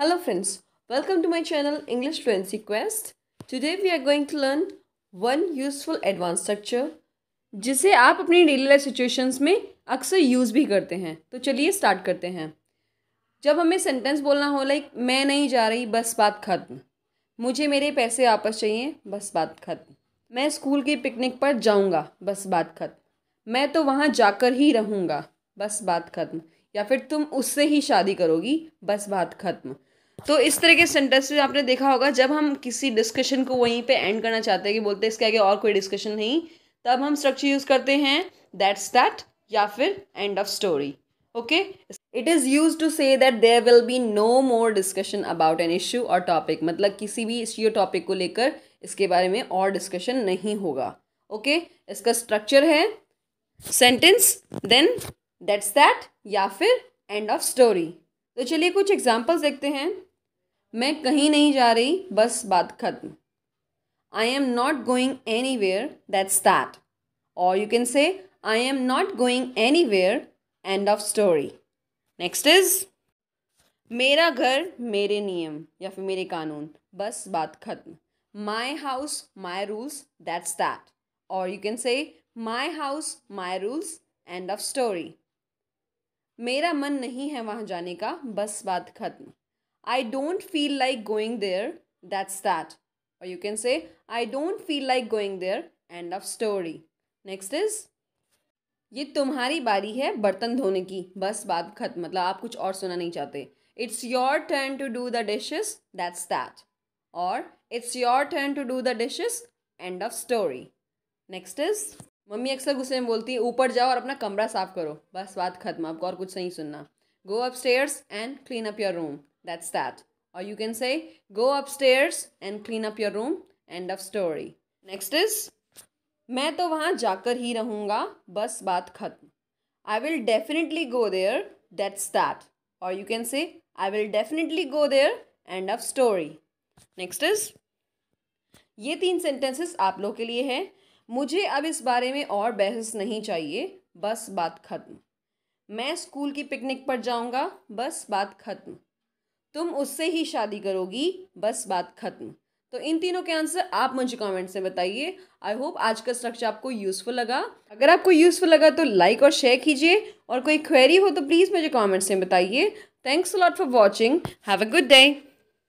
Hello friends, welcome to my channel English Fluency Quest. Today we are going to learn one useful advanced structure जिसे आप अपनी daily life situations में अक्सर use भी करते हैं तो चलिए स्टार्ट करते हैं जब हमें सेंटेंस बोलना हो लाइक मैं नहीं जा रही बस बात खत्म मुझे मेरे पैसे वापस चाहिए बस बात खत्म मैं स्कूल की पिकनिक पर जाऊंगा बस बात खत्म मैं तो वहाँ जाकर ही रहूँगा बस बात खत्म या फिर तुम उससे ही शादी करोगी बस बात खत्म तो इस तरह के सेंटेंसेस आपने देखा होगा जब हम किसी डिस्कशन को वहीं पे एंड करना चाहते हैं कि बोलते हैं इसके आगे और कोई डिस्कशन नहीं तब हम स्ट्रक्चर यूज़ करते हैं दैट्स दैट या फिर end of story okay it is use to say that there will be no more discussion about an issue और टॉपिक मतलब किसी भी इश्यू टॉपिक को लेकर इसके बारे में और डिस्कशन नहीं होगा ओके okay? इसका स्ट्रक्चर है सेंटेंस देन दैट्स दैट या फिर एंड ऑफ स्टोरी तो चलिए कुछ एग्जाम्पल्स देखते हैं मैं कहीं नहीं जा रही बस बात खत्म I am not going anywhere that's that और you can say I am not going anywhere end of story next is मेरा घर मेरे नियम या फिर मेरे कानून बस बात खत्म my house my rules that's that और you can say my house my rules end of story मेरा मन नहीं है वहाँ जाने का बस बात खत्म I don't feel like going there that's that और you can say I don't feel like going there end of story next is ये तुम्हारी बारी है बर्तन धोने की बस बात खत्म मतलब आप कुछ और सुना नहीं चाहते it's your turn to do the dishes that's that और it's your turn to do the dishes end of story next is mummy अक्सर गुस्से में बोलती है ऊपर जाओ और अपना कमरा साफ करो बस बात खत्म आपको और कुछ नहीं सुनना go upstairs and clean up your room That's that. Or you can say, go upstairs and clean up your room. End of story. Next is, मैं तो वहाँ जाकर ही रहूँगा बस बात खत्म I will definitely go there that's that और you can say I will definitely go there end of story next is ये तीन सेंटेंसेस आप लोग के लिए है मुझे अब इस बारे में और बहस नहीं चाहिए बस बात खत्म मैं स्कूल की पिकनिक पर जाऊँगा बस बात खत्म तुम उससे ही शादी करोगी बस बात खत्म तो इन तीनों के आंसर आप मुझे कमेंट्स में बताइए आई होप आज का स्ट्रक्चर आपको यूज़फुल लगा अगर आपको यूज़फुल लगा तो लाइक और शेयर कीजिए और कोई क्वेरी हो तो प्लीज़ मुझे कमेंट्स में बताइए thanks lot for watching have a good day